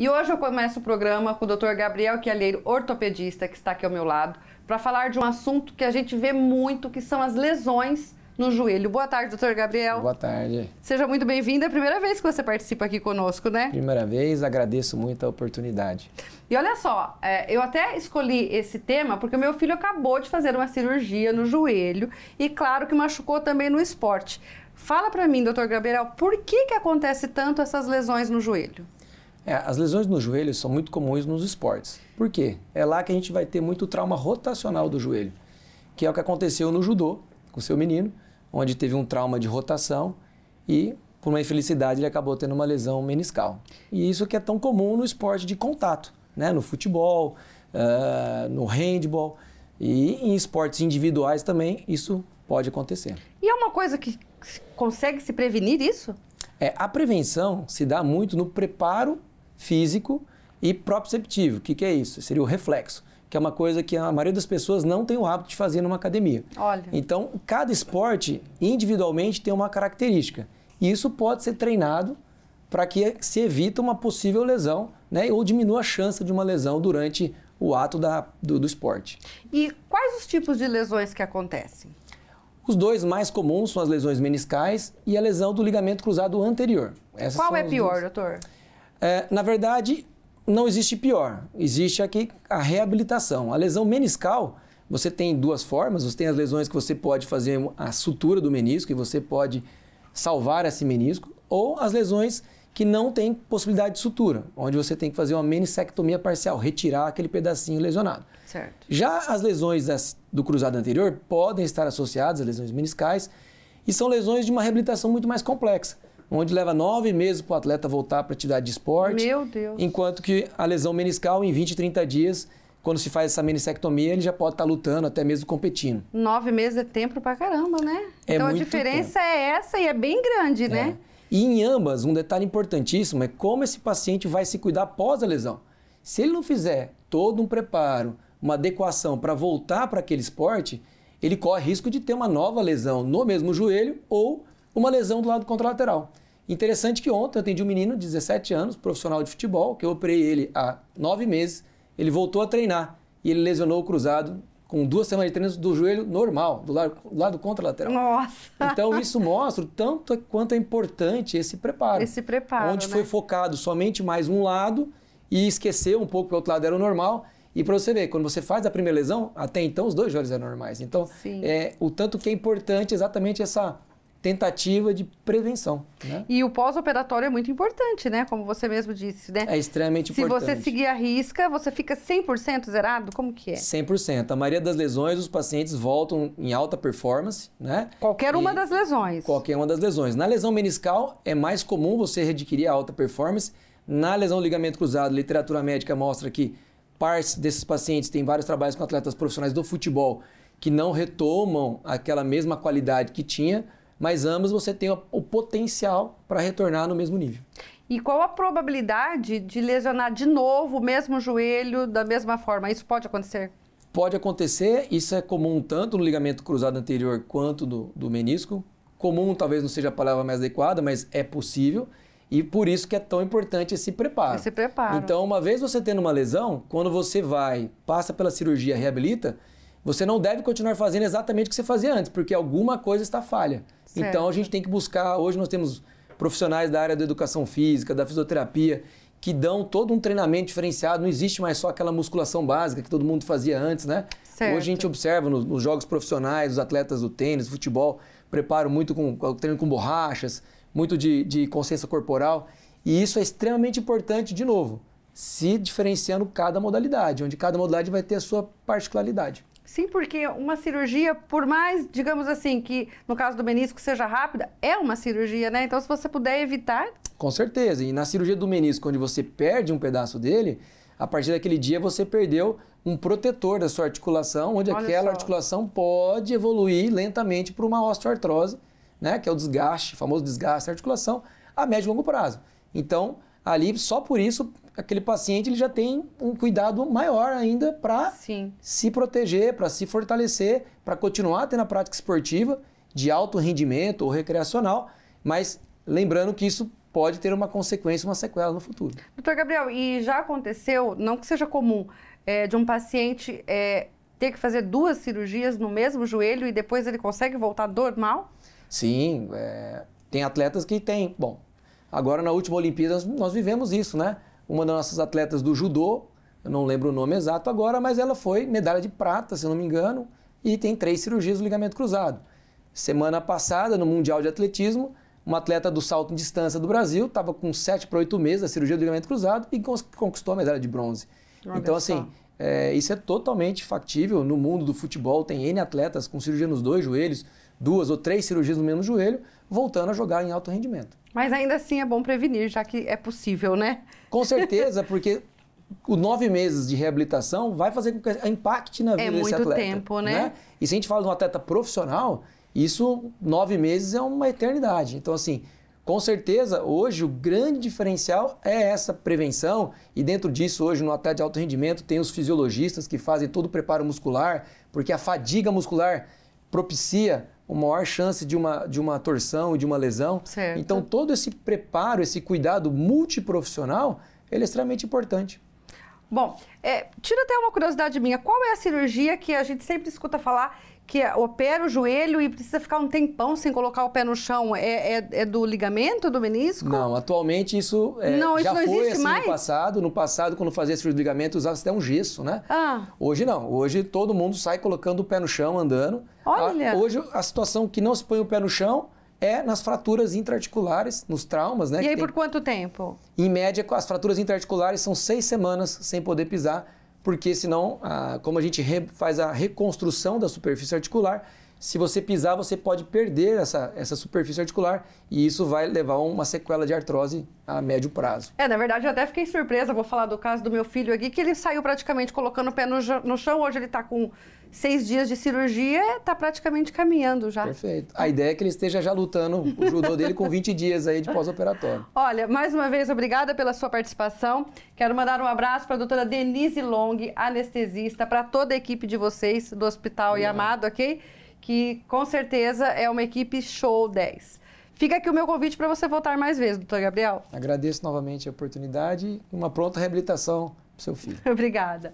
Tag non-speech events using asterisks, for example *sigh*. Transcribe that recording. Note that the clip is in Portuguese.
E hoje eu começo o programa com o Dr. Gabriel Quialheiro, ortopedista, que está aqui ao meu lado, para falar de um assunto que a gente vê muito, que são as lesões no joelho. Boa tarde, doutor Gabriel. Boa tarde. Seja muito bem-vindo. É a primeira vez que você participa aqui conosco, né? Primeira vez, agradeço muito a oportunidade. E olha só, é, eu até escolhi esse tema porque o meu filho acabou de fazer uma cirurgia no joelho e, claro, que machucou também no esporte. Fala para mim, doutor Gabriel, por que, que acontece tanto essas lesões no joelho? É, as lesões no joelho são muito comuns nos esportes. Por quê? É lá que a gente vai ter muito trauma rotacional do joelho, que é o que aconteceu no judô com seu menino, onde teve um trauma de rotação e por uma infelicidade ele acabou tendo uma lesão meniscal. E isso que é tão comum no esporte de contato, né? no futebol, uh, no handball e em esportes individuais também isso pode acontecer. E é uma coisa que consegue se prevenir isso? É, a prevenção se dá muito no preparo físico e proprioceptivo. O que, que é isso? Seria o reflexo, que é uma coisa que a maioria das pessoas não tem o hábito de fazer numa academia. Olha. Então, cada esporte individualmente tem uma característica. E isso pode ser treinado para que se evite uma possível lesão, né? Ou diminua a chance de uma lesão durante o ato da, do, do esporte. E quais os tipos de lesões que acontecem? Os dois mais comuns são as lesões meniscais e a lesão do ligamento cruzado anterior. Essas Qual é pior, doutor? É, na verdade, não existe pior. Existe aqui a reabilitação. A lesão meniscal, você tem duas formas. Você tem as lesões que você pode fazer a sutura do menisco e você pode salvar esse menisco, ou as lesões que não tem possibilidade de sutura, onde você tem que fazer uma menisectomia parcial, retirar aquele pedacinho lesionado. Certo. Já as lesões das, do cruzado anterior podem estar associadas às lesões meniscais e são lesões de uma reabilitação muito mais complexa onde leva nove meses para o atleta voltar para atividade de esporte. Meu Deus! Enquanto que a lesão meniscal, em 20, 30 dias, quando se faz essa meniscectomia, ele já pode estar tá lutando, até mesmo competindo. Nove meses é tempo para caramba, né? É então a diferença tempo. é essa e é bem grande, né? é. né? E em ambas, um detalhe importantíssimo é como esse paciente vai se cuidar após a lesão. Se ele não fizer todo um preparo, uma adequação para voltar para aquele esporte, ele corre risco de ter uma nova lesão no mesmo joelho ou uma lesão do lado contralateral. Interessante que ontem eu atendi um menino de 17 anos, profissional de futebol, que eu operei ele há nove meses. Ele voltou a treinar e ele lesionou o cruzado com duas semanas de treino do joelho normal, do lado, lado contralateral. Nossa! Então isso *laughs* mostra o tanto é, quanto é importante esse preparo. Esse preparo. Onde né? foi focado somente mais um lado e esqueceu um pouco que o outro lado era o normal. E para você ver, quando você faz a primeira lesão, até então os dois joelhos eram normais. Então, é, o tanto que é importante exatamente essa tentativa de prevenção. Né? E o pós-operatório é muito importante, né? Como você mesmo disse, né? É extremamente Se importante. Se você seguir a risca, você fica 100% zerado? Como que é? 100%. A maioria das lesões, os pacientes voltam em alta performance, né? Qualquer uma das lesões. Qualquer uma das lesões. Na lesão meniscal, é mais comum você adquirir a alta performance. Na lesão ligamento cruzado, literatura médica mostra que partes desses pacientes têm vários trabalhos com atletas profissionais do futebol que não retomam aquela mesma qualidade que tinha mas ambos você tem o potencial para retornar no mesmo nível. E qual a probabilidade de lesionar de novo o mesmo joelho da mesma forma? Isso pode acontecer? Pode acontecer, isso é comum tanto no ligamento cruzado anterior quanto do, do menisco. Comum talvez não seja a palavra mais adequada, mas é possível. E por isso que é tão importante esse preparo. Esse preparo. Então, uma vez você tendo uma lesão, quando você vai, passa pela cirurgia, reabilita, você não deve continuar fazendo exatamente o que você fazia antes, porque alguma coisa está falha. Certo. Então a gente tem que buscar. Hoje nós temos profissionais da área da educação física, da fisioterapia, que dão todo um treinamento diferenciado. Não existe mais só aquela musculação básica que todo mundo fazia antes, né? Certo. Hoje a gente observa nos, nos jogos profissionais, os atletas do tênis, futebol, preparo muito com treino com borrachas, muito de, de consciência corporal. E isso é extremamente importante, de novo, se diferenciando cada modalidade, onde cada modalidade vai ter a sua particularidade. Sim, porque uma cirurgia, por mais, digamos assim, que no caso do menisco seja rápida, é uma cirurgia, né? Então, se você puder evitar. Com certeza. E na cirurgia do menisco, onde você perde um pedaço dele, a partir daquele dia você perdeu um protetor da sua articulação, onde Olha aquela só. articulação pode evoluir lentamente para uma osteoartrose, né? Que é o desgaste, famoso desgaste da articulação, a médio e longo prazo. Então, ali só por isso aquele paciente ele já tem um cuidado maior ainda para se proteger, para se fortalecer, para continuar tendo a prática esportiva de alto rendimento ou recreacional, mas lembrando que isso pode ter uma consequência, uma sequela no futuro. Doutor Gabriel, e já aconteceu, não que seja comum, é, de um paciente é, ter que fazer duas cirurgias no mesmo joelho e depois ele consegue voltar normal? Sim, é, tem atletas que têm. Bom, Agora, na última Olimpíada, nós vivemos isso, né? Uma das nossas atletas do judô, eu não lembro o nome exato agora, mas ela foi medalha de prata, se não me engano, e tem três cirurgias do ligamento cruzado. Semana passada, no Mundial de Atletismo, uma atleta do salto em distância do Brasil estava com sete para oito meses da cirurgia do ligamento cruzado e conquistou a medalha de bronze. Olha então, assim, é, isso é totalmente factível. No mundo do futebol, tem N atletas com cirurgia nos dois joelhos, duas ou três cirurgias no mesmo joelho, voltando a jogar em alto rendimento. Mas ainda assim é bom prevenir, já que é possível, né? Com certeza, *laughs* porque o nove meses de reabilitação vai fazer com que impacte na é vida é desse atleta. É muito tempo, né? né? E se a gente fala de um atleta profissional, isso, nove meses é uma eternidade. Então, assim, com certeza, hoje o grande diferencial é essa prevenção, e dentro disso, hoje no atleta de alto rendimento, tem os fisiologistas que fazem todo o preparo muscular, porque a fadiga muscular propicia uma maior chance de uma, de uma torção e de uma lesão. Certo. Então, todo esse preparo, esse cuidado multiprofissional, ele é extremamente importante. Bom, é, tira até uma curiosidade minha. Qual é a cirurgia que a gente sempre escuta falar que opera o joelho e precisa ficar um tempão sem colocar o pé no chão, é, é, é do ligamento, do menisco? Não, atualmente isso é, não, já isso não foi assim mais? no passado. No passado, quando fazia esse ligamento, usava até um gesso, né? Ah. Hoje não. Hoje todo mundo sai colocando o pé no chão, andando. Olha! A, hoje a situação que não se põe o pé no chão é nas fraturas intraarticulares, nos traumas, né? E aí tem... por quanto tempo? Em média, as fraturas intraarticulares são seis semanas sem poder pisar porque senão, como a gente faz a reconstrução da superfície articular, se você pisar, você pode perder essa, essa superfície articular e isso vai levar a uma sequela de artrose a médio prazo. É, na verdade, eu até fiquei surpresa, vou falar do caso do meu filho aqui, que ele saiu praticamente colocando o pé no, no chão, hoje ele está com seis dias de cirurgia, está praticamente caminhando já. Perfeito. A ideia é que ele esteja já lutando o judô dele com 20 dias aí de pós-operatório. *laughs* Olha, mais uma vez, obrigada pela sua participação. Quero mandar um abraço para a doutora Denise Long, anestesista, para toda a equipe de vocês do Hospital Yamado, ok? que com certeza é uma equipe show 10. Fica aqui o meu convite para você voltar mais vezes, doutor Gabriel. Agradeço novamente a oportunidade e uma pronta reabilitação para seu filho. *laughs* Obrigada.